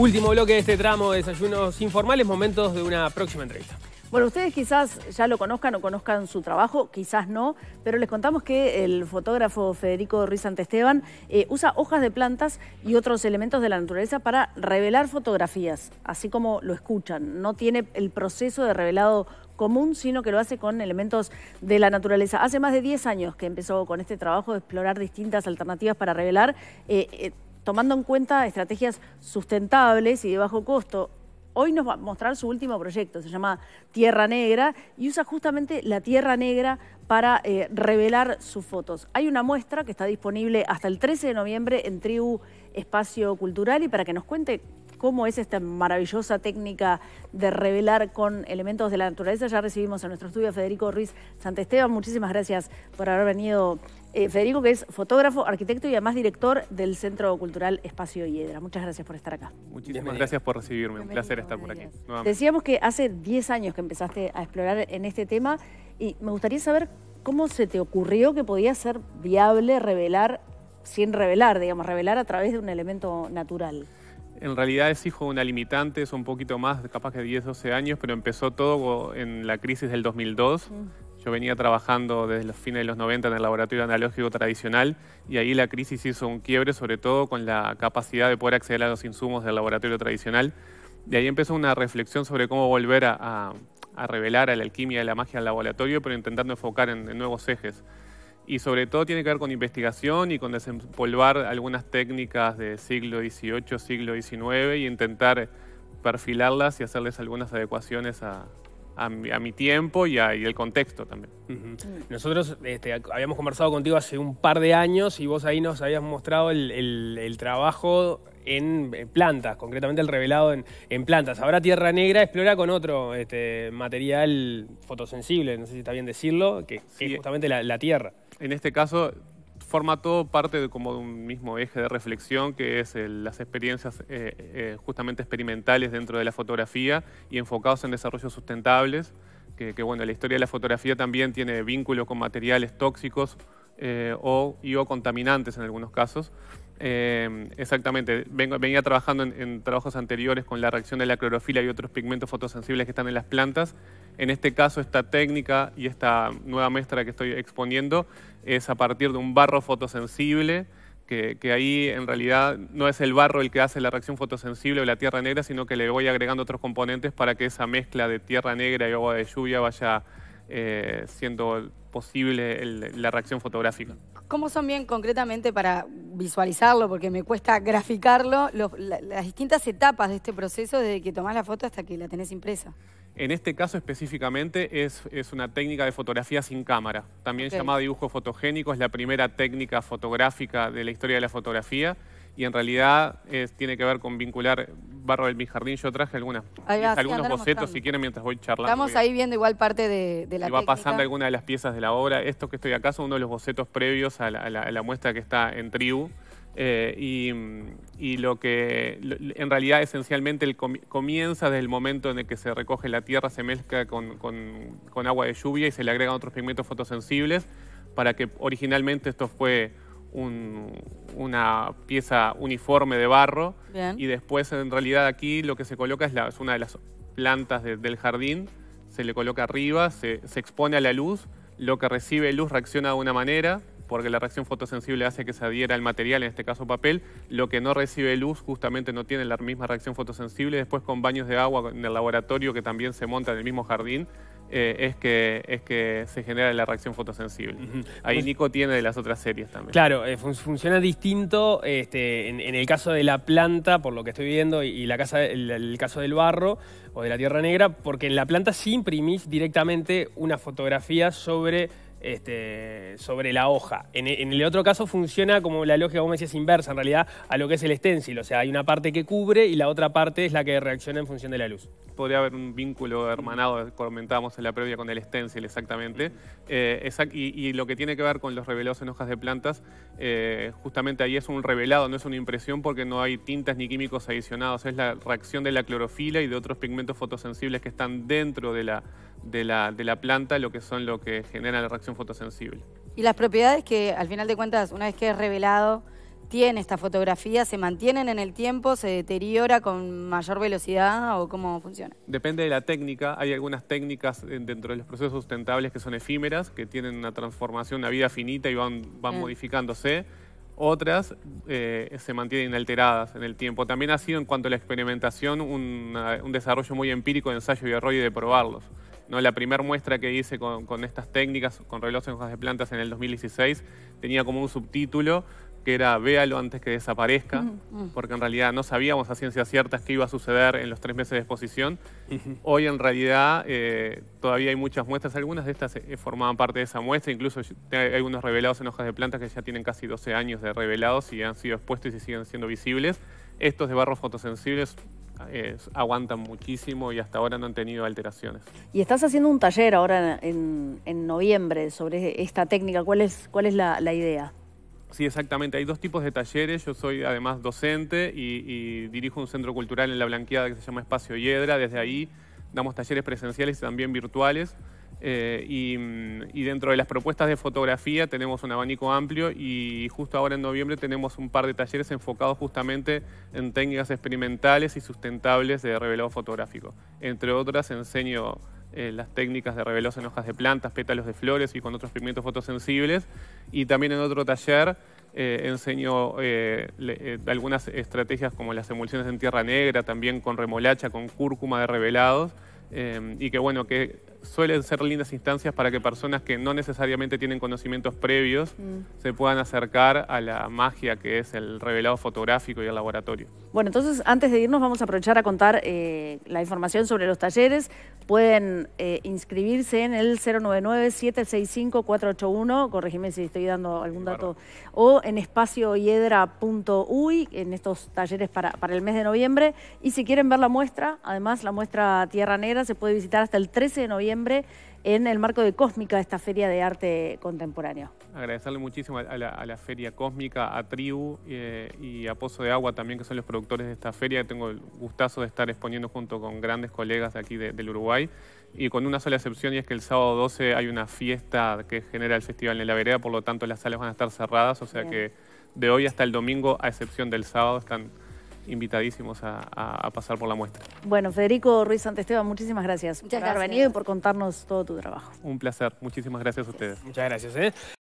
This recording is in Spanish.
Último bloque de este tramo de desayunos informales, momentos de una próxima entrevista. Bueno, ustedes quizás ya lo conozcan o conozcan su trabajo, quizás no, pero les contamos que el fotógrafo Federico Ruiz Esteban eh, usa hojas de plantas y otros elementos de la naturaleza para revelar fotografías, así como lo escuchan. No tiene el proceso de revelado común, sino que lo hace con elementos de la naturaleza. Hace más de 10 años que empezó con este trabajo de explorar distintas alternativas para revelar. Eh, eh, tomando en cuenta estrategias sustentables y de bajo costo. Hoy nos va a mostrar su último proyecto, se llama Tierra Negra, y usa justamente la Tierra Negra para eh, revelar sus fotos. Hay una muestra que está disponible hasta el 13 de noviembre en Tribu Espacio Cultural y para que nos cuente cómo es esta maravillosa técnica de revelar con elementos de la naturaleza. Ya recibimos en nuestro estudio a Federico Ruiz Santesteban. Muchísimas gracias por haber venido. Eh, Federico, que es fotógrafo, arquitecto y además director del Centro Cultural Espacio Hiedra. Muchas gracias por estar acá. Muchísimas gracias por recibirme. Un placer estar por aquí. Decíamos que hace 10 años que empezaste a explorar en este tema y me gustaría saber cómo se te ocurrió que podía ser viable revelar sin revelar, digamos, revelar a través de un elemento natural en realidad es hijo de una limitante, es un poquito más, capaz que 10, 12 años, pero empezó todo en la crisis del 2002. Mm. Yo venía trabajando desde los fines de los 90 en el laboratorio analógico tradicional y ahí la crisis hizo un quiebre, sobre todo con la capacidad de poder acceder a los insumos del laboratorio tradicional. De ahí empezó una reflexión sobre cómo volver a, a, revelar a la alquimia y a la magia del laboratorio, pero intentando enfocar en nuevos ejes y sobre todo tiene que ver con investigación y con desempolvar algunas técnicas de siglo XVIII, siglo XIX y intentar perfilarlas y hacerles algunas adecuaciones a, a, mi, tiempo y, a, el contexto también. Nosotros este, habíamos conversado contigo hace un par de años y vos ahí nos habías mostrado el, el trabajo en, plantas, concretamente el revelado en, plantas. Ahora Tierra Negra explora con otro este, material fotosensible, no sé si está bien decirlo, que, es justamente la, tierra. En este caso, forma todo parte de como un mismo eje de reflexión que es las experiencias eh, eh, justamente experimentales dentro de la fotografía y enfocados en desarrollos sustentables, que, bueno, la historia de la fotografía también tiene vínculo con materiales tóxicos eh, o contaminantes en algunos casos. Em, exactamente. venía trabajando en, trabajos anteriores con la reacción de la clorofila y otros pigmentos fotosensibles que están en las plantas. En este caso, esta técnica y esta nueva mezcla que estoy exponiendo es a partir de un barro fotosensible, que, ahí en realidad no es el barro el que hace la reacción fotosensible o la tierra negra, sino que le voy agregando otros componentes para que esa mezcla de tierra negra y agua de lluvia vaya eh, siendo posible la reacción fotográfica. ¿Cómo son bien concretamente para visualizarlo, porque me cuesta graficarlo, las distintas etapas de este proceso desde que tomás la foto hasta que la tenés impresa? En este caso específicamente es, una técnica de fotografía sin cámara, también llamada dibujo fotogénico, es la primera técnica fotográfica de la historia de la fotografía y en realidad tiene que ver con vincular Barro del Mi Jardín. Yo traje algunas, algunos bocetos, si quieren, mientras voy charlando. Estamos ahí viendo igual parte de, de la Y va pasando alguna de las piezas de la obra. Esto que estoy acá son uno de los bocetos previos a la, muestra que está en Tribu. Eh, y, lo que en realidad esencialmente el comienza desde el momento en el que se recoge la tierra, se mezcla con agua de lluvia y se le agregan otros pigmentos fotosensibles para que originalmente esto fue una pieza uniforme de barro. Y después, en realidad, aquí lo que se coloca es, una de las plantas del jardín. Se le coloca arriba, se, se expone a la luz. Lo que recibe luz reacciona de una manera, porque la reacción fotosensible hace que se adhiera al material, en este caso papel, lo que no recibe luz justamente no tiene la misma reacción fotosensible, después con baños de agua en el laboratorio que también se monta en el mismo jardín, eh, es, que, es que se genera la reacción fotosensible. Ahí pues Nico tiene de las otras series también. Claro, eh, funciona distinto este, en, el caso de la planta, por lo que estoy viendo, y, la casa, el, caso del barro o de la tierra negra, porque en la planta sí imprimís directamente una fotografía sobre este, sobre la hoja. E, en, el otro caso funciona como la lógica, como decías, inversa en realidad a lo que es el stencil. O sea, hay una parte que cubre y la otra parte es la que reacciona en función de la luz. Podría haber un vínculo hermanado, eh, comentábamos en la previa, con el stencil exactamente. Eh, y, lo que tiene que ver con los revelados en hojas de plantas, eh, justamente ahí es un revelado, no es una impresión porque no hay tintas ni químicos adicionados. Es la reacción de la clorofila y de otros pigmentos fotosensibles que están dentro de la de la, planta lo que son lo que genera la reacción fotosensible. Y las propiedades que al final de cuentas, una vez que es revelado, tiene esta fotografía? ¿Se mantienen en el tiempo? ¿Se deteriora con mayor velocidad o cómo funciona? Depende de la técnica. Hay algunas técnicas eh, dentro de los procesos sustentables que son efímeras, que tienen una transformación, una vida finita y van, modificándose. Otras eh, se mantienen inalteradas en el tiempo. También ha sido en cuanto a la experimentación un, un desarrollo muy empírico de ensayo y error y de probarlos. La primera muestra que hice con, estas técnicas, con relojes en hojas de plantas en el 2016, tenía como un subtítulo que era véalo antes que desaparezca, porque en realidad no sabíamos a ciencias ciertas qué iba a suceder en los tres meses de exposición. Hoy en realidad eh, todavía hay muchas muestras, algunas de estas eh, formaban parte de esa muestra, incluso hay algunos revelados en hojas de plantas que ya tienen casi 12 años de revelados y han sido expuestos y siguen siendo visibles. Estos de barro fotosensibles aguantan muchísimo y hasta ahora no han tenido alteraciones. Y estás haciendo un taller ahora en, noviembre sobre esta técnica. ¿Cuál es, la, idea? Sí, exactamente. Hay dos tipos de talleres. Yo soy además docente y, y dirijo un centro cultural en La Blanqueada que se llama Espacio Hiedra. Desde ahí damos talleres presenciales y también virtuales. Eh, mm, y, dentro de las propuestas de fotografía tenemos un abanico amplio y justo ahora en noviembre tenemos un par de talleres enfocados justamente en técnicas experimentales y sustentables de revelado fotográfico. Entre otras enseño eh, las técnicas de revelados en hojas de plantas, pétalos de flores y con otros pigmentos fotosensibles. Y también en otro taller eh, enseño algunas estrategias como las emulsiones en tierra negra, también con remolacha, con cúrcuma de revelados, y que bueno, que suelen ser lindas instancias para que personas que no necesariamente tienen conocimientos previos mm. se puedan acercar a la magia que es el revelado fotográfico y el laboratorio. Bueno, entonces antes de irnos vamos a aprovechar a contar eh, la información sobre los talleres. Pueden eh, inscribirse en el 099-765-481, corregime si estoy dando algún dato, o en espaciohiedra.uy, en estos talleres para, para el mes de noviembre. Y si quieren ver la muestra, además la muestra Tierra Negra se puede visitar hasta el 13 de noviembre en el marco de Cósmica, esta feria de arte contemporáneo. Agradecerle muchísimo a la, Feria Cósmica, a Tribu eh, y a Pozo de Agua también, que son los productores de esta feria. Tengo el gustazo de estar exponiendo junto con grandes colegas de aquí del Uruguay. Y con una sola excepción, y es que el sábado 12 hay una fiesta que genera el Festival en la Vereda, por lo tanto las salas van a estar cerradas, o sea que de hoy hasta el domingo, a excepción del sábado, están invitadísimos a, pasar por la muestra. Bueno, Federico Ruiz Santesteba, muchísimas gracias por haber venido y por contarnos todo tu trabajo. Un placer, muchísimas gracias a ustedes. Muchas gracias. ¿eh?